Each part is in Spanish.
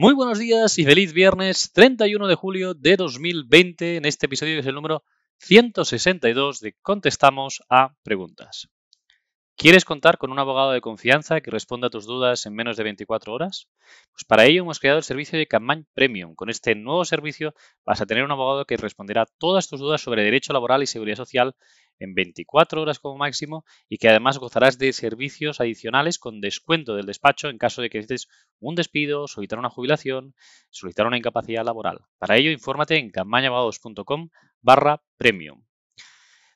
Muy buenos días y feliz viernes 31 de julio de 2020 en este episodio es el número 162 de Contestamos a Preguntas. ¿Quieres contar con un abogado de confianza que responda a tus dudas en menos de 24 horas? Pues para ello hemos creado el servicio de Campaign Premium. Con este nuevo servicio vas a tener un abogado que responderá todas tus dudas sobre derecho laboral y seguridad social en 24 horas como máximo y que además gozarás de servicios adicionales con descuento del despacho en caso de que necesites un despido, solicitar una jubilación, solicitar una incapacidad laboral. Para ello, infórmate en campañabogados.com barra premium.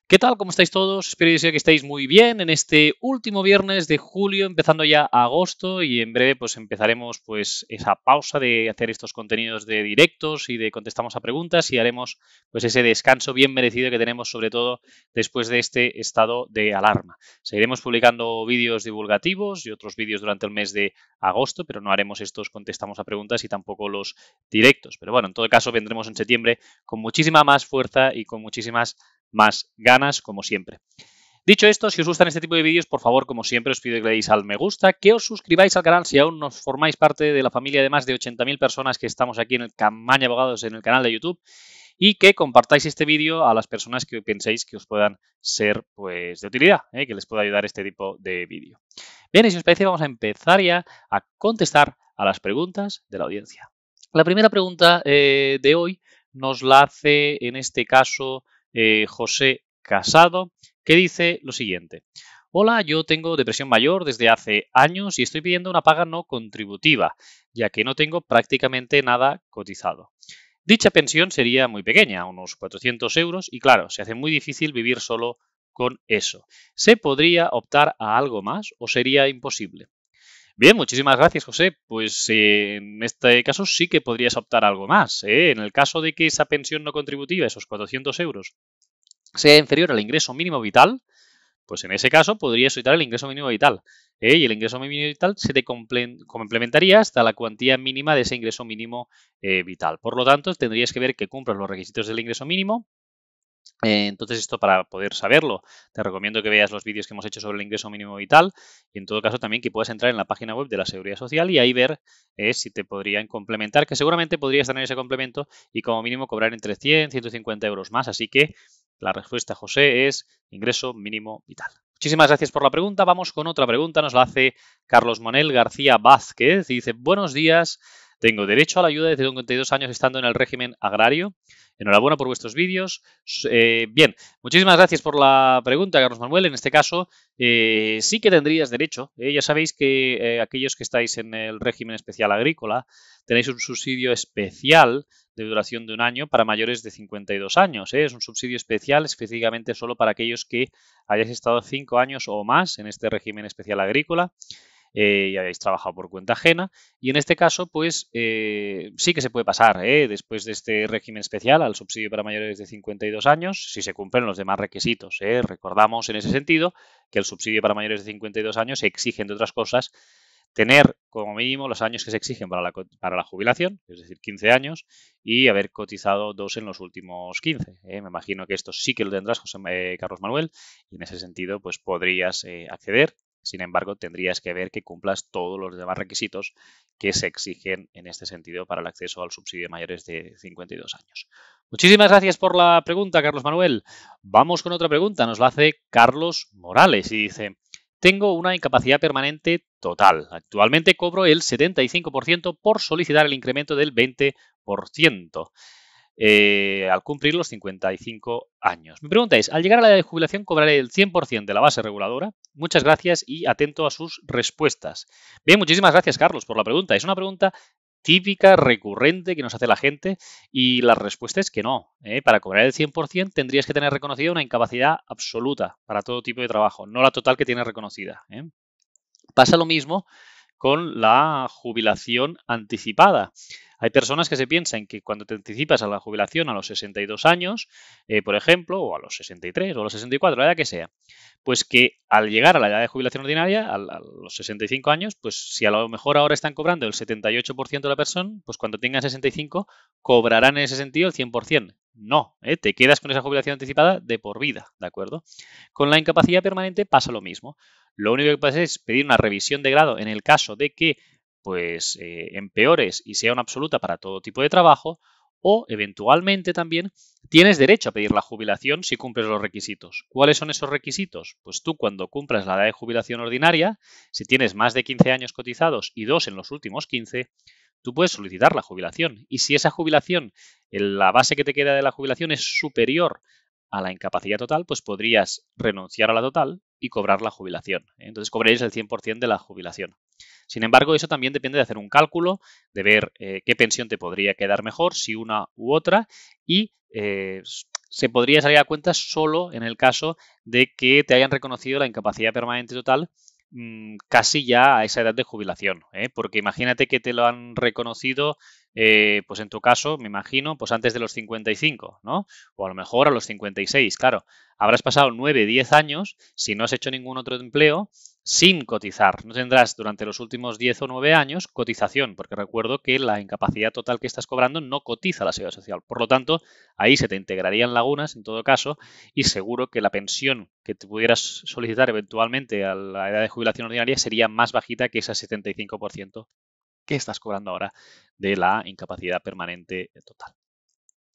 ¿Qué tal? ¿Cómo estáis todos? Espero que estéis muy bien en este último viernes de julio, empezando ya agosto y en breve pues empezaremos pues esa pausa de hacer estos contenidos de directos y de contestamos a preguntas y haremos pues ese descanso bien merecido que tenemos sobre todo después de este estado de alarma. Seguiremos publicando vídeos divulgativos y otros vídeos durante el mes de agosto, pero no haremos estos contestamos a preguntas y tampoco los directos. Pero bueno, en todo caso vendremos en septiembre con muchísima más fuerza y con muchísimas más ganas, como siempre. Dicho esto, si os gustan este tipo de vídeos, por favor, como siempre, os pido que le deis al me gusta, que os suscribáis al canal si aún no formáis parte de la familia de más de 80.000 personas que estamos aquí en el Camaña Abogados en el canal de YouTube y que compartáis este vídeo a las personas que penséis que os puedan ser pues, de utilidad, ¿eh? que les pueda ayudar este tipo de vídeo. Bien, y si os parece, vamos a empezar ya a contestar a las preguntas de la audiencia. La primera pregunta eh, de hoy nos la hace, en este caso, eh, José Casado, que dice lo siguiente. Hola, yo tengo depresión mayor desde hace años y estoy pidiendo una paga no contributiva, ya que no tengo prácticamente nada cotizado. Dicha pensión sería muy pequeña, unos 400 euros, y claro, se hace muy difícil vivir solo con eso. ¿Se podría optar a algo más o sería imposible? Bien, muchísimas gracias, José. Pues eh, en este caso sí que podrías optar algo más. ¿eh? En el caso de que esa pensión no contributiva, esos 400 euros, sea inferior al ingreso mínimo vital, pues en ese caso podrías optar el ingreso mínimo vital. ¿eh? Y el ingreso mínimo vital se te complementaría hasta la cuantía mínima de ese ingreso mínimo vital. Por lo tanto, tendrías que ver que cumplas los requisitos del ingreso mínimo eh, entonces, esto para poder saberlo, te recomiendo que veas los vídeos que hemos hecho sobre el ingreso mínimo vital y en todo caso también que puedas entrar en la página web de la Seguridad Social y ahí ver eh, si te podrían complementar, que seguramente podrías tener ese complemento y como mínimo cobrar entre 100 y 150 euros más. Así que la respuesta, José, es ingreso mínimo vital. Muchísimas gracias por la pregunta. Vamos con otra pregunta. Nos la hace Carlos Monel García Vázquez. Y dice, buenos días. Tengo derecho a la ayuda desde 52 años estando en el régimen agrario. Enhorabuena por vuestros vídeos. Eh, bien, muchísimas gracias por la pregunta, Carlos Manuel. En este caso, eh, sí que tendrías derecho. Eh. ya sabéis que aquellos que estáis en el régimen especial agrícola tenéis un subsidio especial de duración de un año para mayores de 52 años. Es un subsidio especial específicamente solo para aquellos que hayáis estado 5 años o más en este régimen especial agrícola eh, y habéis trabajado por cuenta ajena. Y en este caso, pues eh, sí que se puede pasar ¿eh? después de este régimen especial al subsidio para mayores de 52 años, si se cumplen los demás requisitos. Recordamos en ese sentido que el subsidio para mayores de 52 años se exige, de otras cosas, tener como mínimo los años que se exigen para la, para la, jubilación, es decir, 15 años, y haber cotizado dos en los últimos 15. Me imagino que esto sí que lo tendrás, José Carlos Manuel, y en ese sentido, pues podrías acceder sin embargo, tendrías que ver que cumplas todos los demás requisitos que se exigen en este sentido para el acceso al subsidio de mayores de 52 años. Muchísimas gracias por la pregunta, Carlos Manuel. Vamos con otra pregunta. Nos la hace Carlos Morales y dice, tengo una incapacidad permanente total. Actualmente cobro el 75% por solicitar el incremento del 20%. Eh, al cumplir los 55 años. Me preguntáis, al llegar a la edad de jubilación cobraré el 100% de la base reguladora. Muchas gracias y atento a sus respuestas. Bien, muchísimas gracias Carlos por la pregunta. Es una pregunta típica, recurrente que nos hace la gente y la respuesta es que no. ¿eh? Para cobrar el 100% tendrías que tener reconocida una incapacidad absoluta para todo tipo de trabajo, no la total que tienes reconocida. ¿eh? Pasa lo mismo con la jubilación anticipada. Hay personas que se piensan que cuando te anticipas a la jubilación a los 62 años, eh, por ejemplo, o a los 63 o a los 64, la edad que sea, pues que al llegar a la edad de jubilación ordinaria, a, los 65 años, pues si a lo mejor ahora están cobrando el 78% de la persona, pues cuando tengan 65 cobrarán en ese sentido el 100%. No, eh, te quedas con esa jubilación anticipada de por vida, ¿de acuerdo? Con la incapacidad permanente pasa lo mismo. Lo único que pasa es pedir una revisión de grado en el caso de que pues eh, empeores y sea una absoluta para todo tipo de trabajo, o eventualmente también tienes derecho a pedir la jubilación si cumples los requisitos. ¿Cuáles son esos requisitos? Pues tú cuando cumplas la edad de jubilación ordinaria, si tienes más de 15 años cotizados y dos en los últimos 15, tú puedes solicitar la jubilación. Y si esa jubilación, la base que te queda de la jubilación es superior a la incapacidad total, pues podrías renunciar a la total y cobrar la jubilación. Entonces cobrarías el 100% de la jubilación. Sin embargo, eso también depende de hacer un cálculo, de ver eh, qué pensión te podría quedar mejor, si una u otra, y eh, se podría salir a cuenta solo en el caso de que te hayan reconocido la incapacidad permanente total mm, casi ya a esa edad de jubilación, ¿eh? porque imagínate que te lo han reconocido, pues en tu caso, me imagino, pues antes de los 55, ¿no? O a lo mejor a los 56, claro, habrás pasado 9, 10 años, si no has hecho ningún otro empleo, sin cotizar. No tendrás durante los últimos 10 o 9 años cotización, porque recuerdo que la incapacidad total que estás cobrando no cotiza la seguridad social. Por lo tanto, ahí se te integrarían lagunas en todo caso y seguro que la pensión que te pudieras solicitar eventualmente a la edad de jubilación ordinaria sería más bajita que ese 75% que estás cobrando ahora de la incapacidad permanente total.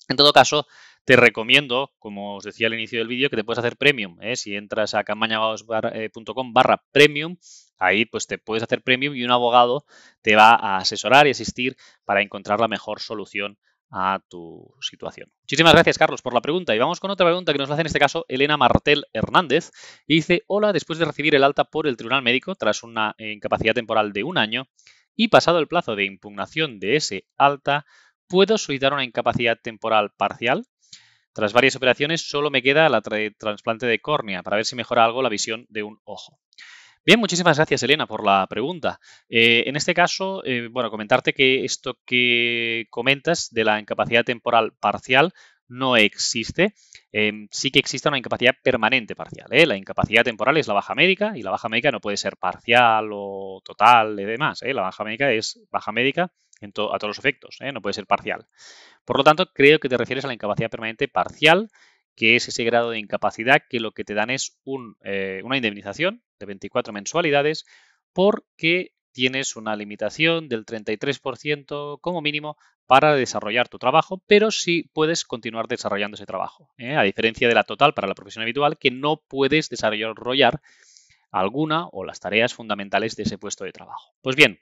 En todo caso, te recomiendo, como os decía al inicio del vídeo, que te puedes hacer premium. ¿eh? Si entras a campaña.com eh, barra premium, ahí pues te puedes hacer premium y un abogado te va a asesorar y asistir para encontrar la mejor solución a tu situación. Muchísimas gracias, Carlos, por la pregunta. Y vamos con otra pregunta que nos hace en este caso Elena Martel Hernández. Y dice, hola, después de recibir el alta por el Tribunal Médico tras una incapacidad temporal de un año y pasado el plazo de impugnación de ese alta, Puedo solicitar una incapacidad temporal parcial. Tras varias operaciones solo me queda la trasplante de córnea para ver si mejora algo la visión de un ojo. Bien, muchísimas gracias Elena por la pregunta. Eh, en este caso, eh, bueno, comentarte que esto que comentas de la incapacidad temporal parcial no existe. Eh, sí que existe una incapacidad permanente parcial. La incapacidad temporal es la baja médica y la baja médica no puede ser parcial o total y demás. La baja médica es baja médica a todos los efectos, ¿eh? no puede ser parcial. Por lo tanto, creo que te refieres a la incapacidad permanente parcial, que es ese grado de incapacidad que lo que te dan es eh, una indemnización de 24 mensualidades porque tienes una limitación del 33% como mínimo para desarrollar tu trabajo, pero sí puedes continuar desarrollando ese trabajo, ¿eh? a diferencia de la total para la profesión habitual, que no puedes desarrollar alguna o las tareas fundamentales de ese puesto de trabajo. Pues bien,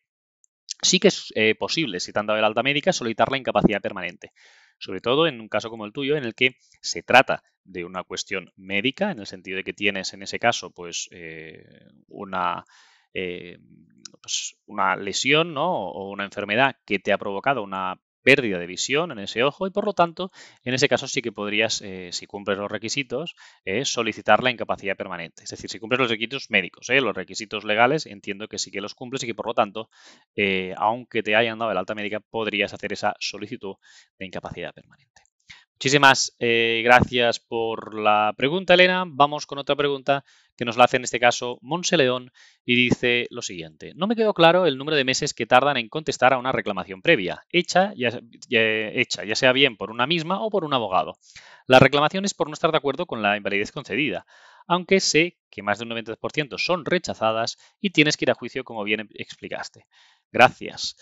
sí que es eh, posible, si te han dado el alta médica, solicitar la incapacidad permanente. Sobre todo en un caso como el tuyo, en el que se trata de una cuestión médica, en el sentido de que tienes en ese caso, pues, eh, una, eh, pues, una lesión o una enfermedad que te ha provocado una pérdida de visión en ese ojo y por lo tanto, en ese caso sí que podrías, eh, si cumples los requisitos, eh, solicitar la incapacidad permanente. Es decir, si cumples los requisitos médicos, eh, los requisitos legales, entiendo que sí que los cumples y que por lo tanto, aunque te hayan dado el alta médica, podrías hacer esa solicitud de incapacidad permanente. Muchísimas eh, gracias por la pregunta, Elena. Vamos con otra pregunta que nos la hace en este caso León y dice lo siguiente. No me quedó claro el número de meses que tardan en contestar a una reclamación previa, hecha ya, hecha ya sea bien por una misma o por un abogado. La reclamación es por no estar de acuerdo con la invalidez concedida, aunque sé que más de un 90% son rechazadas y tienes que ir a juicio como bien explicaste. Gracias.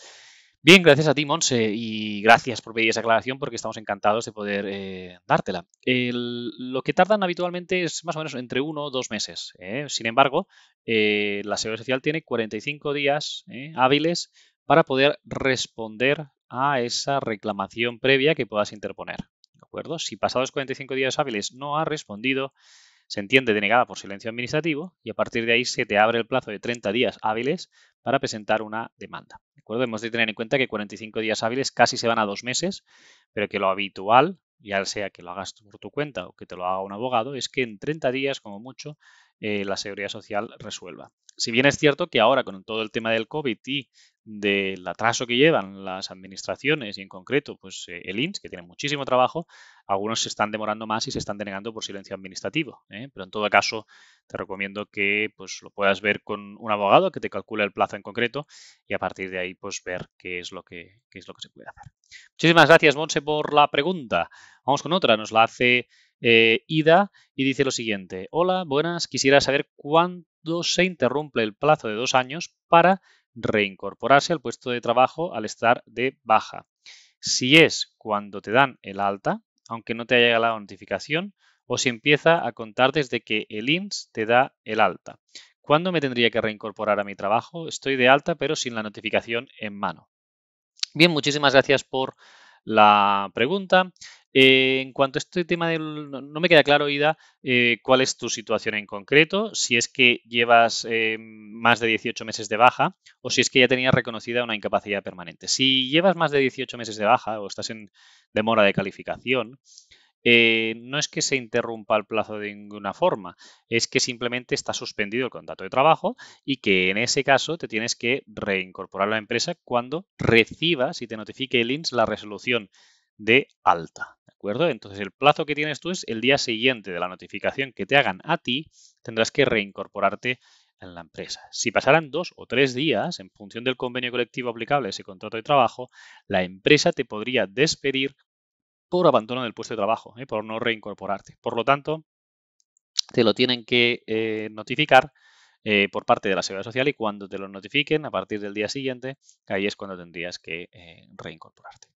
Bien, gracias a ti, Monse, y gracias por pedir esa aclaración porque estamos encantados de poder eh, dártela. lo que tardan habitualmente es más o menos entre uno o dos meses. ¿eh? Sin embargo, eh, la Seguridad Social tiene 45 días hábiles para poder responder a esa reclamación previa que puedas interponer. ¿De acuerdo? Si pasados 45 días hábiles no ha respondido, se entiende denegada por silencio administrativo y a partir de ahí se te abre el plazo de 30 días hábiles para presentar una demanda. ¿De acuerdo? Hemos de tener en cuenta que 45 días hábiles casi se van a dos meses, pero que lo habitual ya sea que lo hagas por tu cuenta o que te lo haga un abogado, es que en 30 días, como mucho, eh, la seguridad social resuelva. Si bien es cierto que ahora con todo el tema del COVID y del atraso que llevan las administraciones y en concreto pues, eh, el INS, que tiene muchísimo trabajo, algunos se están demorando más y se están denegando por silencio administrativo. ¿eh? Pero en todo caso, te recomiendo que pues, lo puedas ver con un abogado que te calcule el plazo en concreto y a partir de ahí pues, ver qué es lo que, qué es lo que se puede hacer. Muchísimas gracias, Monse, por la pregunta. Vamos con otra. Nos la hace eh, Ida y dice lo siguiente. Hola, buenas. Quisiera saber cuándo se interrumpe el plazo de dos años para reincorporarse al puesto de trabajo al estar de baja. Si es cuando te dan el alta, aunque no te haya llegado la notificación, o si empieza a contar desde que el INS te da el alta. ¿Cuándo me tendría que reincorporar a mi trabajo? Estoy de alta pero sin la notificación en mano. Bien, muchísimas gracias por la pregunta. Eh, en cuanto a este tema del... No me queda claro, Ida, eh, cuál es tu situación en concreto, si es que llevas eh, más de 18 meses de baja o si es que ya tenías reconocida una incapacidad permanente. Si llevas más de 18 meses de baja o estás en demora de calificación, eh, no es que se interrumpa el plazo de ninguna forma, es que simplemente está suspendido el contrato de trabajo y que en ese caso te tienes que reincorporar a la empresa cuando recibas y te notifique el INS la resolución de alta. ¿De acuerdo? Entonces el plazo que tienes tú es el día siguiente de la notificación que te hagan a ti, tendrás que reincorporarte en la empresa. Si pasaran dos o tres días, en función del convenio colectivo aplicable a ese contrato de trabajo, la empresa te podría despedir por abandono del puesto de trabajo, ¿eh? por no reincorporarte. Por lo tanto, te lo tienen que eh, notificar eh, por parte de la Seguridad Social y cuando te lo notifiquen, a partir del día siguiente, ahí es cuando tendrías que reincorporarte.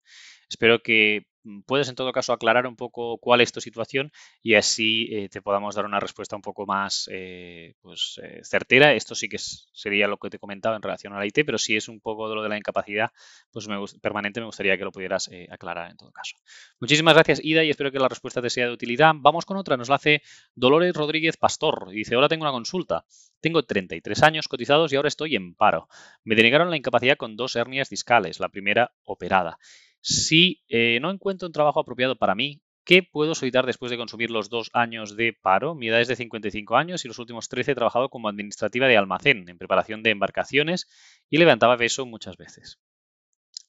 Espero que Mm, puedes en todo caso aclarar un poco cuál es tu situación y así eh, te podamos dar una respuesta un poco más eh, pues, eh, certera. Esto sí que sería lo que te comentaba en relación a la IT, pero si es un poco de lo de la incapacidad pues permanente, me gustaría que lo pudieras aclarar en todo caso. Muchísimas gracias, Ida, y espero que la respuesta te sea de utilidad. Vamos con otra, nos la hace Dolores Rodríguez Pastor. dice, hola, tengo una consulta. Tengo 33 años cotizados y ahora estoy en paro. Me denegaron la incapacidad con dos hernias discales, la primera operada si eh, no encuentro un trabajo apropiado para mí, ¿qué puedo solicitar después de consumir los dos años de paro? Mi edad es de 55 años y los últimos 13 he trabajado como administrativa de almacén en preparación de embarcaciones y levantaba peso muchas veces.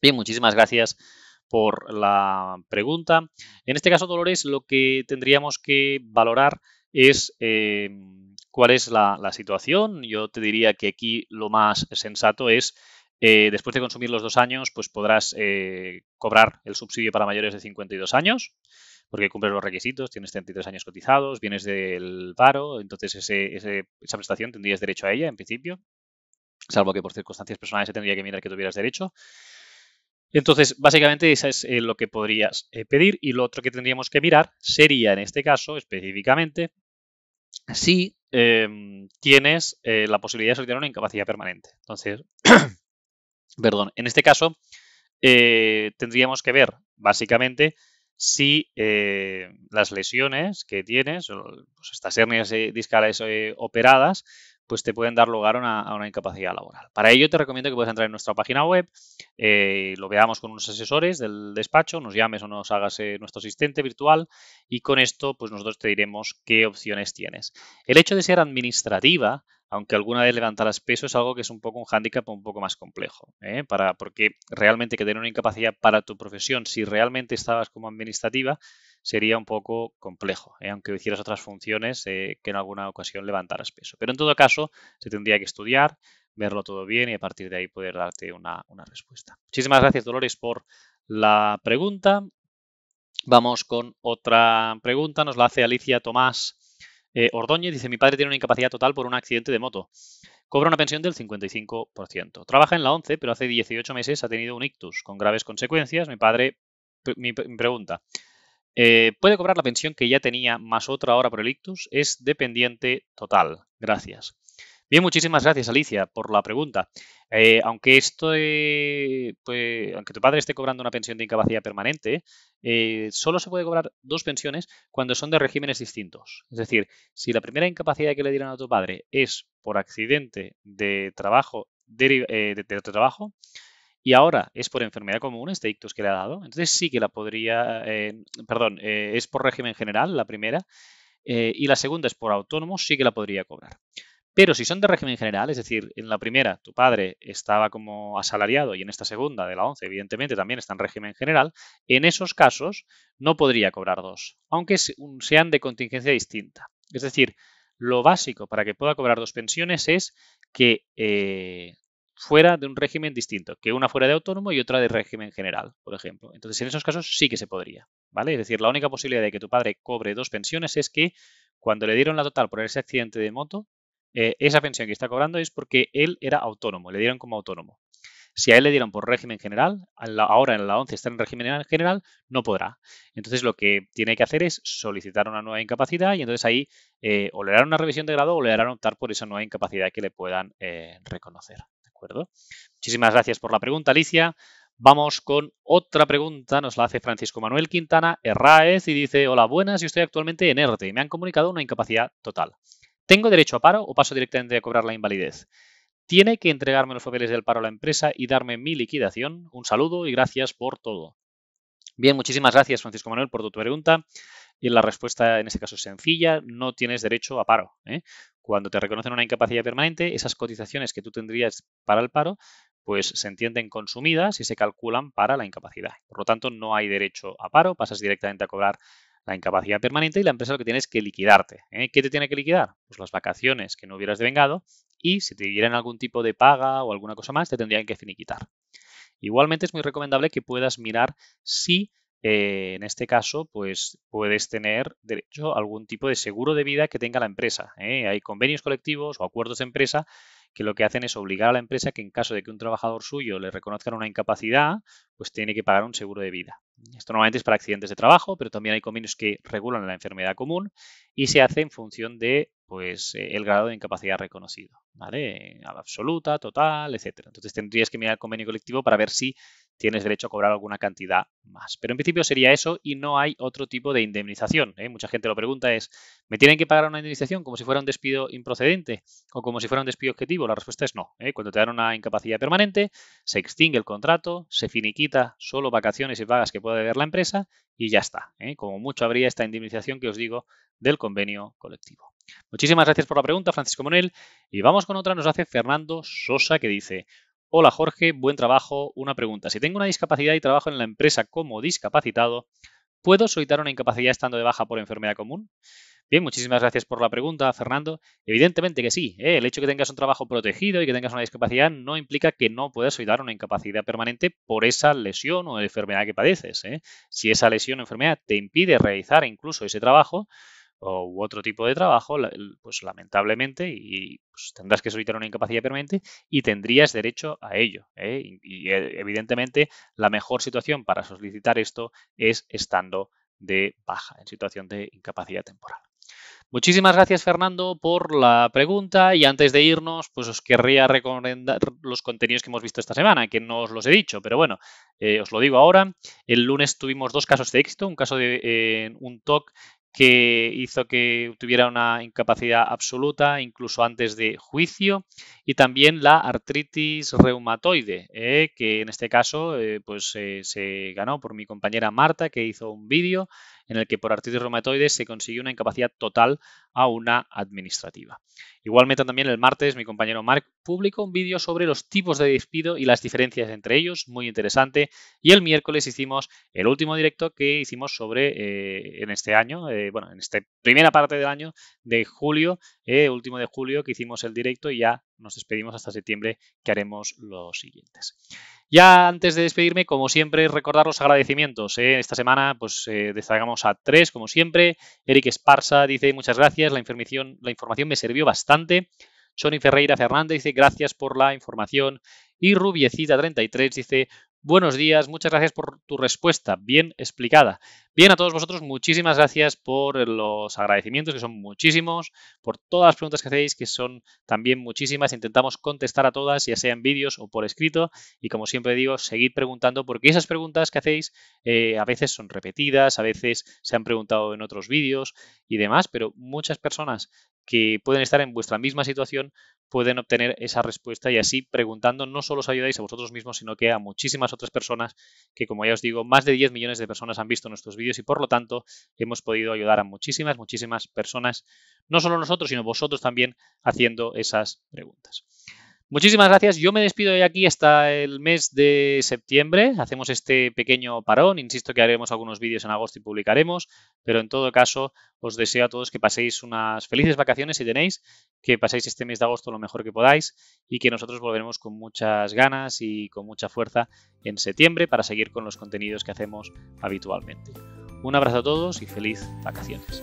Bien, muchísimas gracias por la pregunta. En este caso, Dolores, lo que tendríamos que valorar es eh, cuál es la situación. Yo te diría que aquí lo más sensato es eh, después de consumir los dos años, pues podrás eh, cobrar el subsidio para mayores de 52 años, porque cumples los requisitos, tienes 33 años cotizados, vienes del paro, entonces esa prestación tendrías derecho a ella en principio, salvo que por circunstancias personales se tendría que mirar que tuvieras derecho. Entonces, básicamente, eso es eh, lo que podrías pedir. Y lo otro que tendríamos que mirar sería, en este caso, específicamente, si em, tienes la posibilidad de solicitar una incapacidad permanente. Entonces, Perdón, en este caso eh, tendríamos que ver básicamente si eh, las lesiones que tienes, pues, estas hernias eh, discales operadas, pues te pueden dar lugar a una, incapacidad laboral. Para ello te recomiendo que puedas entrar en nuestra página web, lo veamos con unos asesores del despacho, nos llames o nos hagas nuestro asistente virtual y con esto pues nosotros te diremos qué opciones tienes. El hecho de ser administrativa aunque alguna vez levantaras peso, es algo que es un poco un hándicap un poco más complejo, ¿eh? para, porque realmente que tener una incapacidad para tu profesión, si realmente estabas como administrativa, sería un poco complejo, ¿eh? aunque hicieras otras funciones eh, que en alguna ocasión levantaras peso. Pero en todo caso, se tendría que estudiar, verlo todo bien y a partir de ahí poder darte una, una respuesta. Muchísimas gracias, Dolores, por la pregunta. Vamos con otra pregunta, nos la hace Alicia Tomás eh, dice, mi padre tiene una incapacidad total por un accidente de moto. Cobra una pensión del 55%. Trabaja en la 11, pero hace 18 meses ha tenido un ictus con graves consecuencias. Mi padre me pregunta, eh, ¿puede cobrar la pensión que ya tenía más otra hora por el ictus? Es dependiente total. Gracias. Bien, muchísimas gracias Alicia por la pregunta. Eh, aunque eh, pues, aunque tu padre esté cobrando una pensión de incapacidad permanente, eh, solo se puede cobrar dos pensiones cuando son de regímenes distintos. Es decir, si la primera incapacidad que le dieron a tu padre es por accidente de trabajo, de, trabajo, y ahora es por enfermedad común, este ictus que le ha dado, entonces sí que la podría, perdón, es por régimen general la primera, y la segunda es por autónomo, sí que la podría cobrar. Pero si son de régimen general, es decir, en la primera tu padre estaba como asalariado y en esta segunda, de la 11, evidentemente también está en régimen general, en esos casos no podría cobrar dos, aunque sean de contingencia distinta. Es decir, lo básico para que pueda cobrar dos pensiones es que eh, fuera de un régimen distinto, que una fuera de autónomo y otra de régimen general, por ejemplo. Entonces, en esos casos sí que se podría, ¿vale? Es decir, la única posibilidad de que tu padre cobre dos pensiones es que cuando le dieron la total por ese accidente de moto, eh, esa pensión que está cobrando es porque él era autónomo, le dieron como autónomo. Si a él le dieron por régimen general, ahora en la 11 está en régimen general, no podrá. Entonces lo que tiene que hacer es solicitar una nueva incapacidad y entonces ahí eh, o le darán una revisión de grado o le a optar por esa nueva incapacidad que le puedan eh, reconocer. ¿De acuerdo? Muchísimas gracias por la pregunta, Alicia. Vamos con otra pregunta, nos la hace Francisco Manuel Quintana Erraez, y dice, hola, buenas, yo estoy actualmente en ERTE y me han comunicado una incapacidad total. ¿Tengo derecho a paro o paso directamente a cobrar la invalidez? Tiene que entregarme los papeles del paro a la empresa y darme mi liquidación. Un saludo y gracias por todo. Bien, muchísimas gracias Francisco Manuel por tu pregunta. Y eh, la respuesta en este caso es sencilla, no tienes derecho a paro. ¿eh? Cuando te reconocen una incapacidad permanente, esas cotizaciones que tú tendrías para el paro, pues se entienden consumidas y se calculan para la incapacidad. Por lo tanto, no hay derecho a paro, pasas directamente a cobrar la incapacidad permanente y la empresa lo que tienes que liquidarte. ¿eh? ¿Qué te tiene que liquidar? Pues las vacaciones que no hubieras devengado y si te dieran algún tipo de paga o alguna cosa más, te tendrían que finiquitar. Igualmente es muy recomendable que puedas mirar si eh, en este caso, pues puedes tener derecho a algún tipo de seguro de vida que tenga la empresa. ¿eh? Hay convenios colectivos o acuerdos de empresa que lo que hacen es obligar a la empresa que en caso de que un trabajador suyo le reconozcan una incapacidad, pues tiene que pagar un seguro de vida. Esto normalmente es para accidentes de trabajo, pero también hay convenios que regulan la enfermedad común y se hace en función de pues, eh, el grado de incapacidad reconocido, ¿vale? A absoluta, total, etc. Entonces tendrías que mirar el convenio colectivo para ver si tienes derecho a cobrar alguna cantidad más. Pero en principio sería eso y no hay otro tipo de indemnización. ¿eh? Mucha gente lo pregunta es, ¿me tienen que pagar una indemnización como si fuera un despido improcedente o como si fuera un despido objetivo? La respuesta es no. ¿eh? Cuando te dan una incapacidad permanente, se extingue el contrato, se finiquita solo vacaciones y vagas que pueda deber la empresa y ya está. ¿eh? Como mucho habría esta indemnización que os digo del convenio colectivo. Muchísimas gracias por la pregunta, Francisco Monel. Y vamos con otra, nos hace Fernando Sosa, que dice, Hola Jorge, buen trabajo. Una pregunta. Si tengo una discapacidad y trabajo en la empresa como discapacitado, ¿puedo solicitar una incapacidad estando de baja por enfermedad común? Bien, muchísimas gracias por la pregunta, Fernando. Evidentemente que sí. ¿eh? El hecho de que tengas un trabajo protegido y que tengas una discapacidad no implica que no puedas solicitar una incapacidad permanente por esa lesión o enfermedad que padeces. ¿eh? Si esa lesión o enfermedad te impide realizar incluso ese trabajo, o, u otro tipo de trabajo, pues lamentablemente y pues, tendrás que solicitar una incapacidad permanente y tendrías derecho a ello. ¿eh? Y, eh, evidentemente la mejor situación para solicitar esto es estando de baja, en situación de incapacidad temporal. Muchísimas gracias Fernando por la pregunta y antes de irnos, pues os querría recomendar los contenidos que hemos visto esta semana, que no os los he dicho, pero bueno, eh, os lo digo ahora. El lunes tuvimos dos casos de éxito, un caso de un TOC que hizo que tuviera una incapacidad absoluta incluso antes de juicio y también la artritis reumatoide eh, que en este caso eh, pues eh, se ganó por mi compañera Marta que hizo un vídeo en el que por artritis reumatoides se consiguió una incapacidad total a una administrativa. Igualmente también el martes mi compañero Mark publicó un vídeo sobre los tipos de despido y las diferencias entre ellos, muy interesante. Y el miércoles hicimos el último directo que hicimos sobre eh, en este año, eh, bueno, en esta primera parte del año de julio, eh, último de julio que hicimos el directo y ya nos despedimos hasta septiembre que haremos los siguientes. Ya antes de despedirme, como siempre, recordar los agradecimientos. ¿eh? Esta semana, pues eh, destacamos a tres, como siempre. Eric Esparza dice muchas gracias, la información, la información me sirvió bastante. Johnny Ferreira Fernández dice gracias por la información. Y Rubiecita33 dice Buenos días, muchas gracias por tu respuesta, bien explicada. Bien, a todos vosotros, muchísimas gracias por los agradecimientos, que son muchísimos, por todas las preguntas que hacéis, que son también muchísimas. Intentamos contestar a todas, ya sea en vídeos o por escrito. Y como siempre digo, seguid preguntando, porque esas preguntas que hacéis eh, a veces son repetidas, a veces se han preguntado en otros vídeos y demás, pero muchas personas que pueden estar en vuestra misma situación pueden obtener esa respuesta y así preguntando no solo os ayudáis a vosotros mismos, sino que a muchísimas otras personas que, como ya os digo, más de 10 millones de personas han visto nuestros vídeos y por lo tanto hemos podido ayudar a muchísimas, muchísimas personas, no solo nosotros, sino vosotros también haciendo esas preguntas. Muchísimas gracias. Yo me despido de aquí hasta el mes de septiembre. Hacemos este pequeño parón. Insisto que haremos algunos vídeos en agosto y publicaremos. Pero en todo caso, os deseo a todos que paséis unas felices vacaciones si tenéis, que paséis este mes de agosto lo mejor que podáis y que nosotros volveremos con muchas ganas y con mucha fuerza en septiembre para seguir con los contenidos que hacemos habitualmente. Un abrazo a todos y feliz vacaciones.